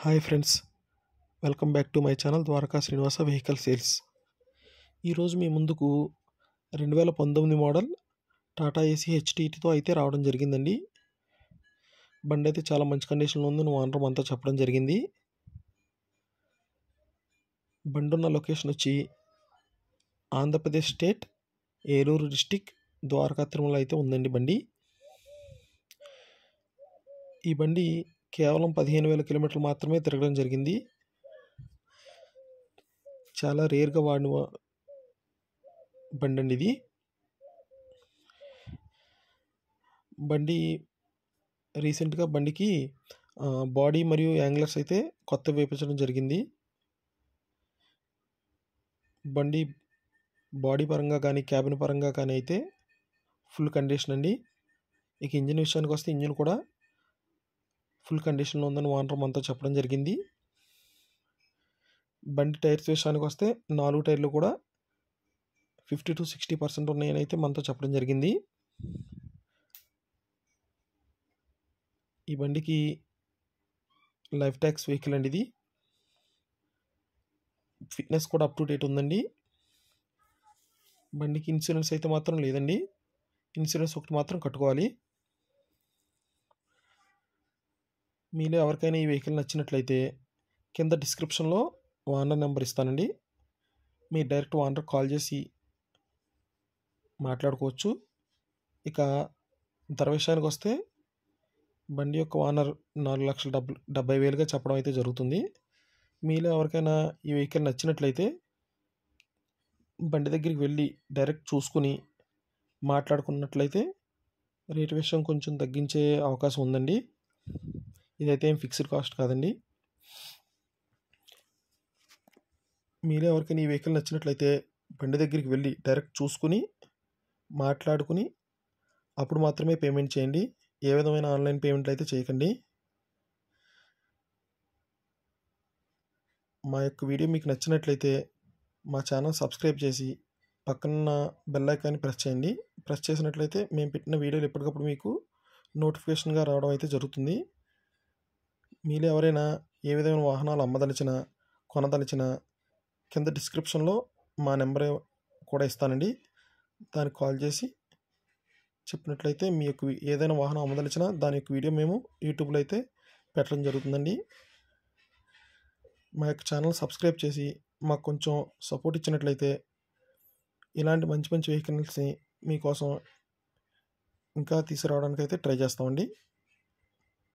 hi friends welcome back to my channel Dwaraka Srinivasa vehicle sales ఈరోజు మీ ముందుకు రెండు వేల పంతొమ్మిది మోడల్ టాటా ఏసీ హెచ్టీటీతో అయితే రావడం జరిగిందండి బండి అయితే చాలా మంచి కండిషన్లో ఉందని ఓనర్ అంతా చెప్పడం జరిగింది బండి ఉన్న లొకేషన్ వచ్చి ఆంధ్రప్రదేశ్ స్టేట్ ఏలూరు డిస్టిక్ ద్వారకా తిరుమల అయితే ఉందండి బండి ఈ బండి కేవలం పదిహేను వేల కిలోమీటర్లు మాత్రమే తిరగడం జరిగింది చాలా రేర్గా వాడిన బండి అండి ఇది బండి రీసెంట్గా బండికి బాడీ మరియు యాంగిలర్స్ అయితే కొత్త వేపించడం జరిగింది బండి బాడీ పరంగా కానీ క్యాబిన్ పరంగా కానీ అయితే ఫుల్ కండిషన్ అండి ఇక ఇంజిన్ విషయానికి వస్తే ఇంజిన్ కూడా ఫుల్ కండిషన్లో ఉందని ఓనర్ అంతా చెప్పడం జరిగింది బండి టైర్స్ విషయానికి వస్తే నాలుగు టైర్లు కూడా ఫిఫ్టీ టు సిక్స్టీ పర్సెంట్ ఉన్నాయని అయితే మనతో చెప్పడం జరిగింది ఈ బండికి లైఫ్ ట్యాక్స్ వెహికల్ అండి ఇది ఫిట్నెస్ కూడా అప్ టు డేట్ ఉందండి బండికి ఇన్సూరెన్స్ అయితే మాత్రం లేదండి ఇన్సూరెన్స్ ఒకటి మాత్రం కట్టుకోవాలి మీలో ఎవరికైనా ఈ వెహికల్ నచ్చినట్లయితే కింద డిస్క్రిప్షన్లో ఓనర్ నెంబర్ ఇస్తానండి మీ డైరెక్ట్ ఓనర్ కాల్ చేసి మాట్లాడుకోవచ్చు ఇక ధర విషయానికి వస్తే బండి యొక్క ఓనర్ నాలుగు లక్షల డబ్బు డెబ్బై వేలుగా చెప్పడం అయితే జరుగుతుంది మీలో ఎవరికైనా ఈ వెహికల్ నచ్చినట్లయితే బండి దగ్గరికి వెళ్ళి డైరెక్ట్ చూసుకుని మాట్లాడుకున్నట్లయితే రేటు విషయం కొంచెం తగ్గించే అవకాశం ఉందండి ఇదైతే ఏం ఫిక్స్డ్ కాస్ట్ కాదండి మీరే ఎవరికైనా ఈ వెహికల్ నచ్చినట్లయితే బండి దగ్గరికి వెళ్ళి డైరెక్ట్ చూసుకుని మాట్లాడుకుని అప్పుడు మాత్రమే పేమెంట్ చేయండి ఏ విధమైన ఆన్లైన్ పేమెంట్లు అయితే చేయకండి మా యొక్క వీడియో మీకు నచ్చినట్లయితే మా ఛానల్ సబ్స్క్రైబ్ చేసి పక్కన బెల్లైకాన్ని ప్రెస్ చేయండి ప్రెస్ చేసినట్లయితే మేము పెట్టిన వీడియోలు ఎప్పటికప్పుడు మీకు నోటిఫికేషన్గా రావడం అయితే జరుగుతుంది మీరు ఎవరైనా ఏ విధమైన వాహనాలు అమ్మదలిచినా కొనదలిచినా కింద డిస్క్రిప్షన్లో మా నెంబర్ కూడా ఇస్తానండి దానికి కాల్ చేసి చెప్పినట్లయితే మీ యొక్క ఏదైనా వాహనం అమ్మదలిచినా దాని యొక్క వీడియో మేము యూట్యూబ్లో అయితే పెట్టడం జరుగుతుందండి మా యొక్క ఛానల్ సబ్స్క్రైబ్ చేసి మాకు కొంచెం సపోర్ట్ ఇచ్చినట్లయితే ఇలాంటి మంచి మంచి వెహికల్స్ని మీకోసం ఇంకా తీసుకురావడానికి అయితే ట్రై చేస్తామండి